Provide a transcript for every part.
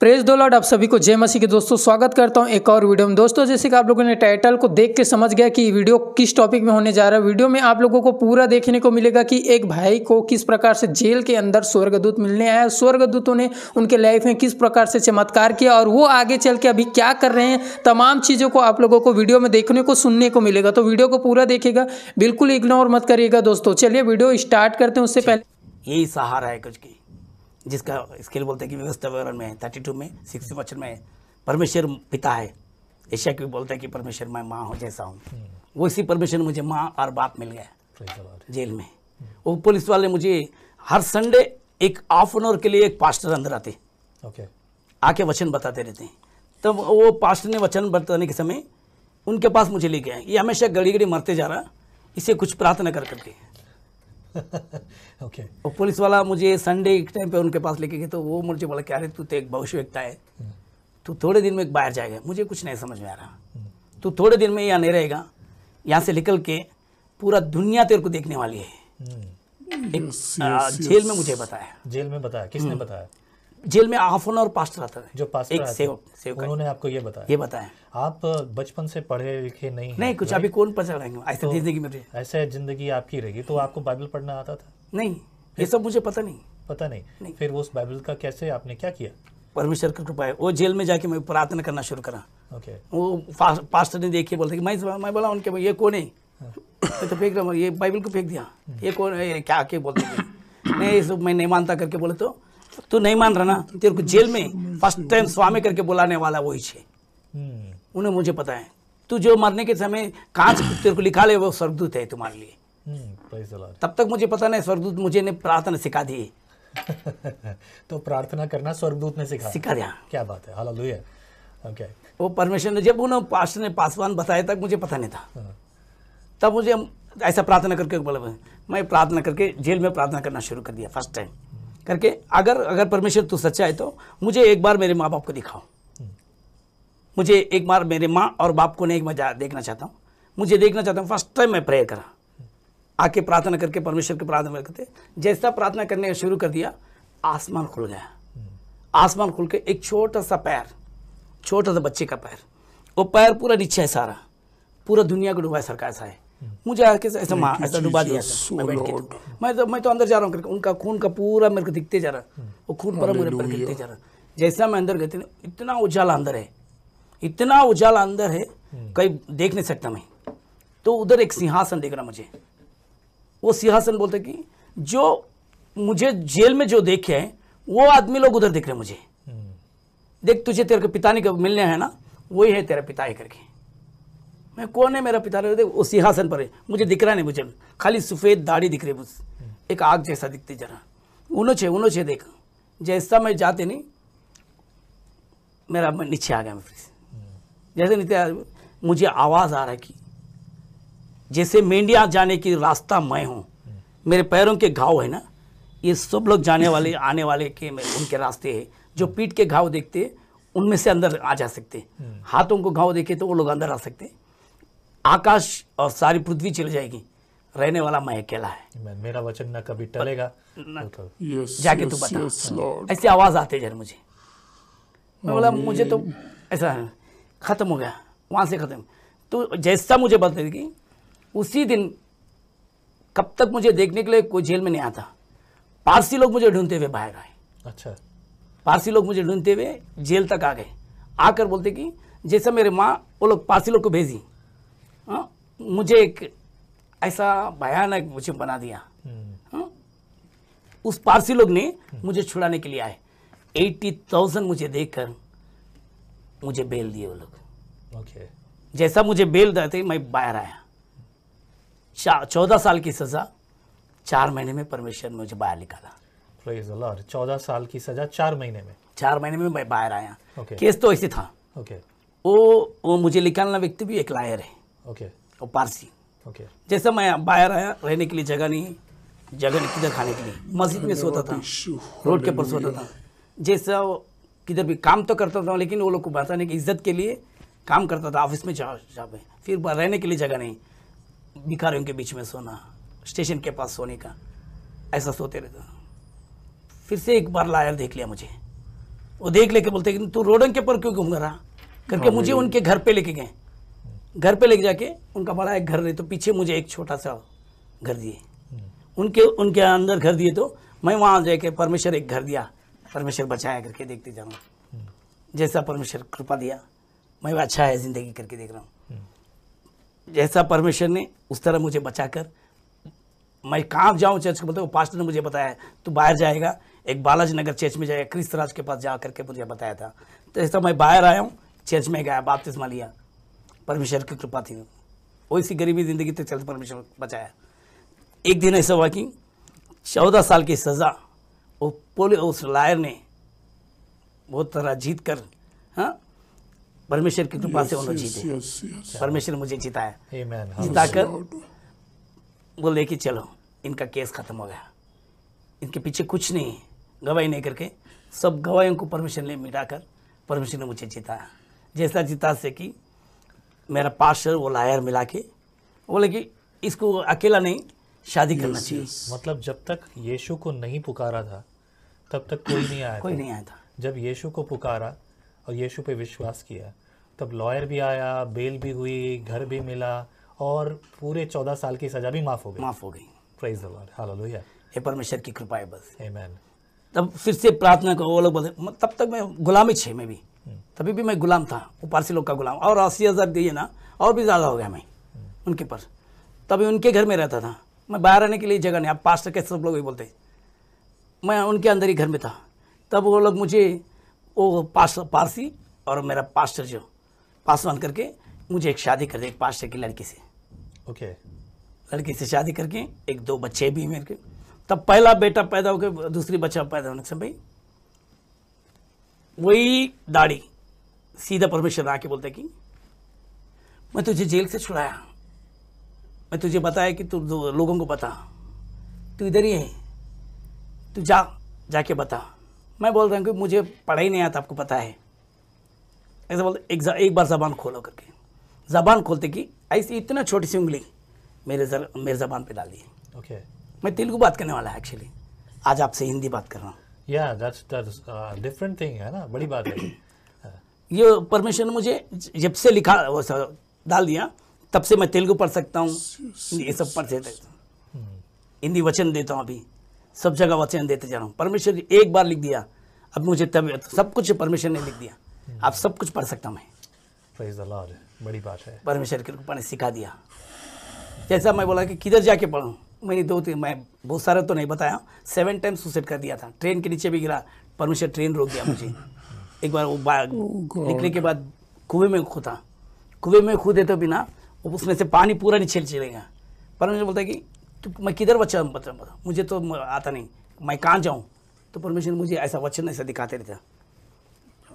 Press दो Lord आप सभी को जय मसीह के दोस्तों स्वागत करता हूं एक और वीडियो में दोस्तों जैसे कि आप लोगों ने टाइटल को देख के समझ गया कि वीडियो किस टॉपिक में होने जा रहा है वीडियो में आप लोगों को पूरा देखने को मिलेगा कि एक भाई को किस प्रकार से जेल के अंदर स्वर्गदूत मिलने आया स्वर्गदूतों ने उनके लाइफ में किस प्रकार से चमत्कार किया और वो आगे चल के अभी क्या कर रहे हैं तमाम चीज़ों को आप लोगों को वीडियो में देखने को सुनने को मिलेगा तो वीडियो को पूरा देखेगा बिल्कुल इग्नोर मत करिएगा दोस्तों चलिए वीडियो स्टार्ट करते हैं उससे पहले यही सहारा है कुछ की जिसका स्केल बोलते हैं कि व्यवस्था विवरण में है थर्टी टू में सिक्स वचन में परमेश्वर पिता है ऐशा क्यों बोलता है कि परमेश्वर मैं माँ हो जैसा हूँ हम्म। वो इसी परमेश्वर मुझे माँ और बाप मिल गया जेल में हम्म। वो पुलिस वाले मुझे हर संडे एक हाफ एन आवर के लिए एक पास्टर अंदर आते ओके आके वचन बताते रहते हैं तब तो वो पास्टर ने वचन बताने के समय उनके पास मुझे ले गया ये हमेशा गड़ी गड़ी मरते जा रहा इसे कुछ प्रार्थना कर करके ओके okay. पुलिस वाला मुझे संडे एक टाइम पे उनके पास लेके गए तो वो मुझे बोला क्या अरे तू तो एक भविष्य व्यक्ता है तू तो थोड़े दिन में एक बाहर जाएगा मुझे कुछ नहीं समझ में आ रहा तू तो थोड़े दिन में यहाँ नहीं रहेगा यहाँ से निकल के पूरा दुनिया तेरे को देखने वाली है hmm. जेल में मुझे बताया जेल में बताया किसने hmm. बताया जेल में हाफ एन आवर पास्ट रहता है जो पास्ट एक सेव सेव उन्होंने आपको ये बताया ये बताया आप बचपन से पढ़े लिखे नहीं नहीं है, कुछ अभी कौन पता रहेंगे ऐसे जिंदगी मेरी ऐसे जिंदगी आपकी रहेगी तो आपको बाइबल पढ़ना आता था नहीं ये सब मुझे पता नहीं पता नहीं, नहीं। फिर उस बाइबल का कैसे आपने क्या किया परमेश्वर की कृपा है वो जेल में जाके मैं प्रार्थना करना शुरू करा ओके वो पास्टर ने देखिए बोलते मैं मैं बोला उनके ये कौन है हाँ। तो, तो फेंक रहा ये बाइबल को फेंक दिया ये हम्म। कौन है क्या के बोलते नहीं सब मैं नहीं मानता करके बोले तो तू नहीं मान रहा ना तेरे को जेल में फर्स्ट टाइम स्वामी करके बुलाने वाला वही छे हम्म। उन्हें मुझे पता है तू जो मरने के समय कांच तेरे को लिखा ले वो स्वर्गदूत है तुम्हारे लिए हम्म, तब तक मुझे पता नहीं स्वर्गदूत मुझे ने प्रार्थना सिखा दी तो प्रार्थना करना स्वर्गदूत ने सिखा सिखा दिया क्या बात है हालेलुया ओके वो परमेश्वर ने जब उन्होंने पास ने पासवान बताया तक मुझे पता नहीं था हाँ। तब मुझे ऐसा प्रार्थना करके बोला मैं प्रार्थना करके जेल में प्रार्थना करना शुरू कर दिया फर्स्ट टाइम करके अगर अगर परमेश्वर तू सच्चा है तो मुझे एक बार मेरे माँ बाप को दिखाओ मुझे एक बार मेरे माँ और बाप को नहीं मैं देखना चाहता हूँ मुझे देखना चाहता हूँ फर्स्ट टाइम मैं प्रेयर करा आके प्रार्थना करके परमेश्वर की प्रार्थना करते जैसा प्रार्थना करने का शुरू कर दिया आसमान खुल गया आसमान खुल के एक छोटा सा पैर छोटा सा बच्चे का पैर वो पैर पूरा नीचे है सारा पूरा दुनिया को डूबा है सरकार सा है मुझे आके ऐसा ऐसा डुबा दिया oh मैं बैठ के मैं तो मैं तो अंदर जा रहा हूँ उनका खून का पूरा मेरे को दिखते जा रहा वो खून पर मेरे पर दिखते जा रहा जैसा मैं अंदर गए इतना उजाला अंदर है इतना उजाला अंदर है कहीं देख नहीं सकता मैं तो उधर एक सिंहासन देख रहा मुझे वो सिंहासन बोलते कि जो मुझे जेल में जो देखे हैं वो आदमी लोग उधर देख रहे मुझे देख तुझे तेरे पिता नहीं मिलने हैं ना वही है तेरा पिता है करके મે કોને મેરા પિતારે દે ઓસી હસન પરે મુજે દિખરા નહી મુજે ખાલી સુફેદ દાડી દિખરે બસ એક આગ જેસા દિખતે જ રહા ઉનો છે ઉનો છે દેખ જેસા મે જાતે નહી મેરા બ નીચે આ ગયા મે ફિર જસે નિતે મુજે આવાજ આ રહા કી જસે મેન્ડિયા જાને કી રસ્તા મે હું મેરે પેરો કે ઘાઉ હે ના એ સબ લોગ જાને વાલે આને વાલે કે મે ઉનકે રસ્તે હે જો પીઠ કે ઘાઉ દેખતે ઉનમે સે અંદર આ જા સકતે હાથો કો ઘાઉ દેખે તો ઓ લોગ અંદર આ સકતે आकाश और सारी पृथ्वी चल जाएगी रहने वाला मैं अकेला है मेरा वचन ना कभी टलेगा तो तो जाके तू बता ऐसी आवाज आते जर मुझे मैं बोला मुझे तो ऐसा खत्म हो गया वहां से खत्म तो जैसा मुझे बताएगी उसी दिन कब तक मुझे देखने के लिए कोई जेल में नहीं आता पारसी लोग मुझे ढूंढते हुए बाहर आए अच्छा पारसी लोग मुझे ढूंढते हुए जेल तक आ गए आकर बोलते कि जैसा मेरे माँ वो लोग पारसी लोग को भेजी आ? हाँ, मुझे एक ऐसा भयानक मुझे बना दिया आ? हम्म। हाँ, उस पारसी लोग ने मुझे छुड़ाने के लिए आए एट्टी थाउजेंड मुझे देकर मुझे बेल दिए वो लोग okay. जैसा मुझे बेल देते मैं बाहर आया चौदह साल की सजा चार महीने में परमेश्वर ने मुझे बाहर निकाला चौदह साल की सजा चार महीने में चार महीने में मैं बाहर आया okay. केस तो ऐसे था okay. वो वो मुझे निकालना व्यक्ति भी एक लायर है ओके और पारसी ओके जैसे मैं बाहर आया रहने के लिए जगह नहीं जगह नहीं किधर खाने के लिए मस्जिद में सोता था रोड के ऊपर सोता था जैसा किधर भी काम तो करता था लेकिन वो लोग को बताने की इज्जत के लिए काम करता था ऑफिस में जा जा फिर रहने के लिए जगह नहीं भिखारियों के बीच में सोना स्टेशन के पास सोने का ऐसा सोते रहता फिर से एक बार लायर देख लिया मुझे वो देख लेके बोलते तू रोडन के ऊपर क्यों घूम रहा करके हाँ, मुझे उनके घर पे लेके गए घर पे लेके जाके उनका बड़ा एक घर नहीं तो पीछे मुझे एक छोटा सा घर दिए उनके उनके अंदर घर दिए तो मैं वहाँ जाके परमेश्वर एक घर दिया परमेश्वर बचाया करके देखते जाऊँ जैसा परमेश्वर कृपा दिया मैं अच्छा है ज़िंदगी करके देख रहा हूँ जैसा परमेश्वर ने उस तरह मुझे बचा कर मैं कहाँ जाऊँ चर्च को बोलते वो पास्टर ने मुझे बताया तू बाहर जाएगा एक बालाजी नगर चर्च में जाएगा क्रिस्तराज के पास जा करके मुझे बताया था तो ऐसा मैं बाहर आया हूँ चर्च में गया बापतिस्मा लिया परमेश्वर की कृपा थी वो इसी गरीबी ज़िंदगी के चलते परमेश्वर बचाया एक दिन ऐसा हुआ कि चौदह साल की सज़ा वो पोले उस लायर ने बहुत तरह जीत कर हाँ परमेश्वर की कृपा से उन्होंने जीते परमेश्वर मुझे जिताया जिता कर बोले कि चलो इनका केस खत्म हो गया इनके पीछे कुछ नहीं है गवाही नहीं करके सब गवाहियों को परमेश्वर ले मिटाकर परमेश्वर ने मुझे जिताया जैसा जीता से कि मेरा पार्षद वो लायर मिला के बोले कि इसको अकेला नहीं शादी करना चाहिए मतलब जब तक यीशु को नहीं पुकारा था तब तक कोई नहीं आया कोई नहीं आया था जब यीशु को पुकारा और यीशु पे विश्वास किया तब लॉयर भी आया बेल भी हुई घर भी मिला और पूरे चौदह साल की सजा भी माफ हो गई माफ हो गई प्रेज द ये परमेश्वर की कृपा है बस तब फिर से प्रार्थना करो वो लोग बोले तब तक मैं गुलामी छे में भी तभी भी मैं गुलाम था वो पारसी लोग का गुलाम और अस्सी हज़ार दिए ना और भी ज़्यादा हो गया मैं उनके पास तभी उनके घर में रहता था मैं बाहर आने के लिए जगह नहीं आप पास्टर के सब लोग वही बोलते मैं उनके अंदर ही घर में था तब वो लोग मुझे वो पास पारसी और मेरा पास्टर जो पासवान करके मुझे एक शादी कर दी एक पास्टर की लड़की से ओके okay. लड़की से शादी करके एक दो बच्चे भी मेरे के तब पहला बेटा पैदा होकर दूसरी बच्चा पैदा होने से भाई वही दाढ़ी सीधा परमेश्वर आके बोलते कि मैं तुझे जेल से छुड़ाया मैं तुझे बताया कि तू लोगों को बता तू इधर ही है तू जा जाके बता मैं बोल रहा हूँ कि मुझे पढ़ा ही नहीं आता आपको पता है ऐसा बोलते एक, एक बार जबान खोलो करके जबान खोलते कि ऐसी इतना छोटी सी उंगली मेरे जर, मेरे जबान पे डाल दी ओके okay. मैं तेलुगु बात करने वाला है एक्चुअली आज आपसे हिंदी बात कर रहा हूँ या दैट्स दैट्स डिफरेंट थिंग है ना बड़ी बात है ये परमिशन मुझे जब से लिखा वो डाल दिया तब से मैं तेलुगु पढ़ सकता हूँ ये सब पढ़ सकता हूँ हिंदी वचन देता हूँ अभी सब जगह वचन देते जा रहा हूँ परमेश्वर एक बार लिख दिया अब मुझे तब सब कुछ परमिशन ने लिख दिया आप सब कुछ पढ़ सकता मैं बड़ी बात है परमेश्वर के पढ़ने सिखा दिया जैसा मैं बोला कि किधर जाके पढ़ूँ मैंने दो तीन मैं बहुत सारा तो नहीं बताया सेवन टाइम सुसाइड कर दिया था ट्रेन के नीचे भी गिरा परमेश्वर ट्रेन रोक दिया मुझे एक बार वो oh निकले के बाद कुएं में खोता कुएं में कूदे तो बिना उसमें से पानी पूरा छेल चलेगा परमेश्वर बोलता है कि तो मैं किधर बचा बचा मुझे तो आता नहीं मैं कहाँ जाऊँ तो परमेश्वर मुझे ऐसा वचन ऐसा दिखाते रहता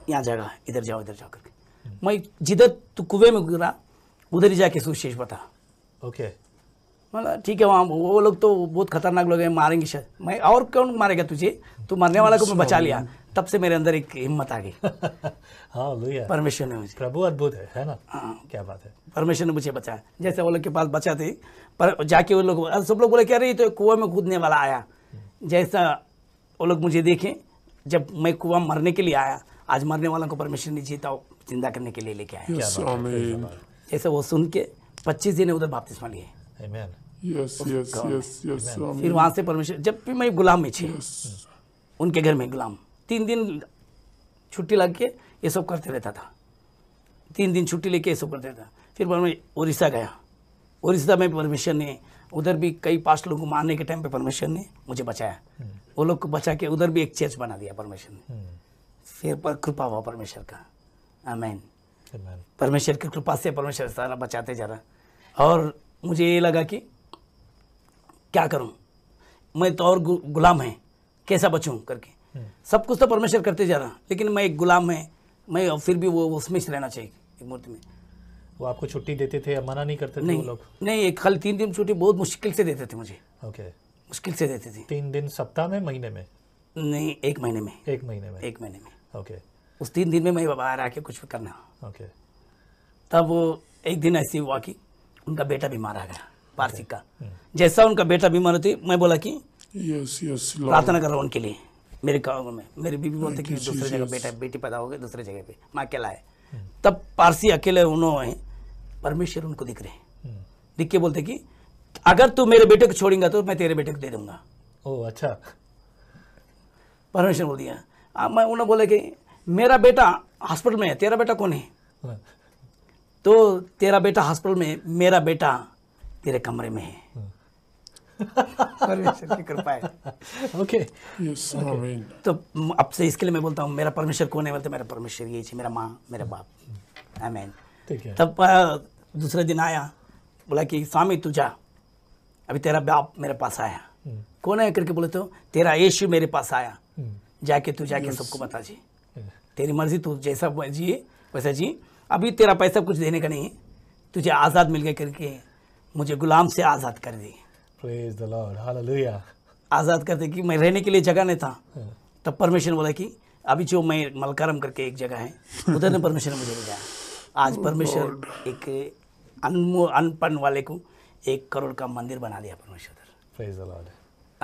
यहाँ जाएगा इधर जाओ इधर जाओ करके hmm. मैं जिधर तू कुएं में गिरा उधर ही जाके सुशेष बता ओके okay. मतलब ठीक है वहाँ वो लोग तो बहुत खतरनाक लोग हैं मारेंगे शायद मैं और कौन मारेगा तुझे तू मरने वाला को मैं बचा लिया तब से मेरे अंदर एक हिम्मत आ गई हाँ भैया परमेश्वर ने मुझे प्रभु अद्भुत है है ना आ, हाँ। क्या बात है परमेश्वर ने मुझे बचाया जैसे वो लोग के पास बचा थे पर जाके वो लोग सब लोग बोले कह रही तो कुएं में कूदने वाला आया जैसा वो लोग मुझे देखे जब मैं कुआं मरने के लिए आया आज मरने वालों को परमेश्वर ने जीता जिंदा करने के लिए लेके आया जैसे वो सुन के पच्चीस दिन उधर बापतिस्मा लिए yes, yes, yes, yes, फिर वहाँ से परमेश्वर जब भी मैं गुलाम में छी yes. उनके घर में गुलाम तीन दिन छुट्टी लग के ये सब करते रहता था तीन दिन छुट्टी लेके ये सब करते रहता फिर मैं उड़ीसा गया उड़ीसा में परमेश्वर ने उधर भी कई पास लोगों को मारने के टाइम पे परमेश्वर ने मुझे बचाया हम्म। वो लोग को बचा के उधर भी एक चर्च बना दिया परमेश्वर ने हम्म। फिर पर कृपा हुआ परमेश्वर का आमेन परमेश्वर की कृपा से परमेश्वर सारा बचाते जा रहा और मुझे ये लगा कि क्या करूं मैं तो और गुलाम है कैसा बचूं करके हम्म। सब कुछ तो परमेश्वर करते जा रहा लेकिन मैं एक गुलाम है मैं फिर भी वो उसमें रहना चाहिए मूर्ति में वो आपको छुट्टी देते थे या मना नहीं करते थे नहीं, वो लोग नहीं एक खाली तीन दिन छुट्टी बहुत मुश्किल से देते थे मुझे ओके मुश्किल से देते थे तीन दिन सप्ताह में महीने में नहीं एक महीने में एक महीने में एक महीने में ओके उस तीन दिन में मैं बाहर आके कुछ भी करना ओके तब एक दिन ऐसी हुआ कि उनका बेटा बीमार आ गया पार्थिक का जैसा उनका बेटा बीमार होती मैं बोला कि प्रार्थना कर रहा हूँ उनके लिए मेरे गाँव में मेरी बीबी बोलते कि दूसरे जगह बेटा बेटी पैदा हो गई दूसरे जगह पे माँ अकेला है तब पारसी अकेले उन्होंने परमेश्वर उनको दिख रहे हैं दिख के बोलते कि अगर तू मेरे बेटे को छोड़ेंगे तो मैं तेरे बेटे को दे दूंगा ओ अच्छा परमेश्वर बोल दिया आ, मैं उन्होंने बोले कि मेरा बेटा हॉस्पिटल में है तेरा बेटा कौन है हाँ। तो तेरा बेटा हॉस्पिटल में मेरा बेटा तेरे कमरे में है हम्म। परमेश्वर की कृपा है ओके तो अब से इसके लिए मैं बोलता हूँ मेरा परमेश्वर कौन है बोलते मेरा परमेश्वर ये मेरा माँ मेरा बाप आमीन हम्म। तब दूसरे दिन आया बोला कि स्वामी तू जा अभी तेरा बाप मेरे पास आया हम्म। कौन है करके बोले तो तेरा यीशु मेरे पास आया जाके तू जाके सबको बता जी तेरी मर्जी तू जैसा जी वैसा जी अभी तेरा पैसा कुछ देने का नहीं है तुझे आज़ाद मिल गया करके मुझे गुलाम से आज़ाद कर दी प्रेज द लॉर्ड हालेलुया आज़ाद कर दी कि मैं रहने के लिए जगह नहीं था हाँ। तब परमेश्वर बोला कि अभी जो मैं मलकारम करके एक जगह है उधर ने परमेश्वर मुझे भेजा आज oh परमेश्वर एक अनमो अनपन वाले को एक करोड़ का मंदिर बना दिया परमेश्वर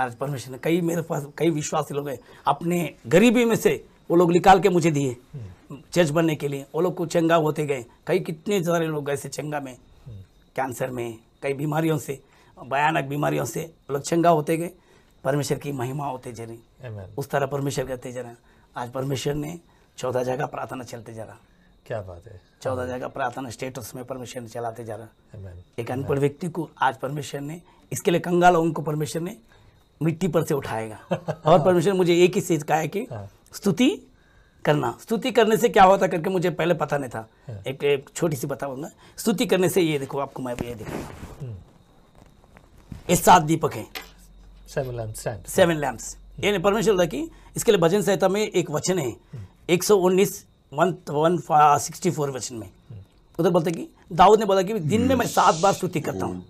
आज परमेश्वर ने कई मेरे पास कई विश्वासी लोग हैं अपने गरीबी में से वो लोग निकाल के मुझे दिए hmm. चर्च बनने के लिए वो लोग को चंगा होते गए कई कितने सारे लोग ऐसे चंगा में hmm. कैंसर में कई बीमारियों से भयानक बीमारियों से लक्षंगा होते गए परमेश्वर की महिमा होते जा रही उस तरह परमेश्वर करते जा आज परमेश्वर ने चौदह जगह प्रार्थना चलते जा रहा क्या बात है चौदह जगह प्रार्थना स्टेटस में परमेश्वर ने चलाते जा रहा एक अनपढ़ व्यक्ति को आज परमेश्वर ने इसके लिए कंगाल उनको परमेश्वर ने मिट्टी पर से उठाएगा और परमेश्वर मुझे एक ही चीज कहा है कि हाँ। स्तुति करना स्तुति करने से क्या होता करके मुझे पहले पता नहीं था हाँ। एक, एक छोटी सी बताऊंगा स्तुति करने से ये देखो आपको मैं ये दिखाऊंगा हम्म। ये सात दीपक हैं सेवन लैम्प्स सेवन लैम्प्स यानी परमेश्वर था कि इसके लिए भजन संहिता में एक वचन है हम्म। एक सौ उन्नीस वन वन सिक्सटी फोर वचन में हम्म। उधर बोलते कि दाऊद ने बोला कि दिन में मैं सात बार स्तुति करता हूँ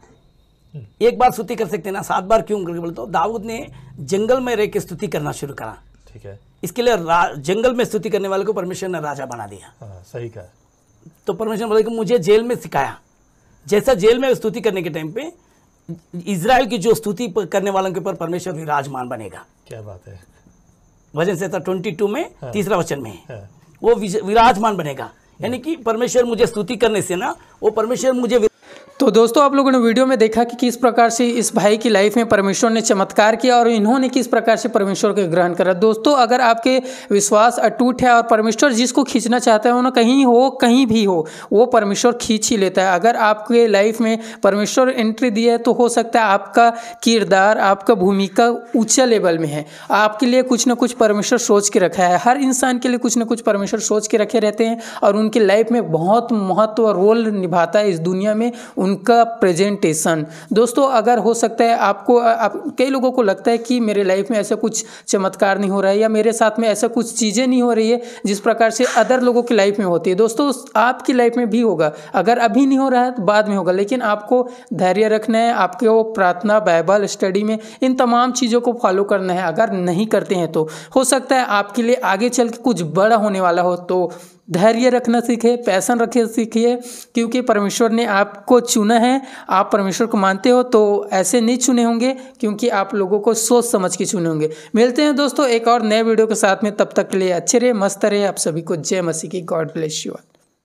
एक बार स्तुति कर सकते हैं ना सात बार क्यों करके बोलते दाऊद ने जंगल में रह के स्तुति करना शुरू करा ठीक है इसके लिए जंगल में स्तुति करने वाले को परमेश्वर ने राजा बना दिया आ, हाँ, सही कहा तो परमेश्वर बोले कि मुझे जेल में सिखाया जैसा जेल में स्तुति करने के टाइम पे इसराइल की जो स्तुति करने वालों के ऊपर परमेश्वर विराजमान बनेगा क्या बात है वजन से था ट्वेंटी टू में हाँ, तीसरा वचन में हाँ, वो विराजमान बनेगा यानी कि परमेश्वर मुझे स्तुति करने से ना वो परमेश्वर मुझे तो दोस्तों आप लोगों ने वीडियो में देखा कि किस प्रकार से इस भाई की लाइफ में परमेश्वर ने चमत्कार किया और इन्होंने किस प्रकार से परमेश्वर को ग्रहण करा दोस्तों अगर आपके विश्वास अटूट है और परमेश्वर जिसको खींचना चाहते हो ना कहीं हो कहीं भी हो वो परमेश्वर खींच ही लेता है अगर आपके लाइफ में परमेश्वर एंट्री दी है तो हो सकता है आपका किरदार आपका भूमिका ऊँचे लेवल में है आपके लिए कुछ ना कुछ परमेश्वर सोच के रखा है हर इंसान के लिए कुछ ना कुछ परमेश्वर सोच के रखे रहते हैं और उनके लाइफ में बहुत महत्व रोल निभाता है इस दुनिया में उन उनका प्रेजेंटेशन दोस्तों अगर हो सकता है आपको आप कई लोगों को लगता है कि मेरे लाइफ में ऐसा कुछ चमत्कार नहीं हो रहा है या मेरे साथ में ऐसा कुछ चीज़ें नहीं हो रही है जिस प्रकार से अदर लोगों की लाइफ में होती है दोस्तों आपकी लाइफ में भी होगा अगर अभी नहीं हो रहा है तो बाद में होगा लेकिन आपको धैर्य रखना है आपके वो प्रार्थना बाइबल स्टडी में इन तमाम चीज़ों को फॉलो करना है अगर नहीं करते हैं तो हो सकता है आपके लिए आगे चल के कुछ बड़ा होने वाला हो तो धैर्य रखना सीखे पैसन रखे सीखिए क्योंकि परमेश्वर ने आपको चुना है आप परमेश्वर को मानते हो तो ऐसे नहीं चुने होंगे क्योंकि आप लोगों को सोच समझ के चुने होंगे मिलते हैं दोस्तों एक और नए वीडियो के साथ में तब तक के लिए अच्छे रहे मस्त रहे आप सभी को जय मसीह की गॉड ब्लेस यू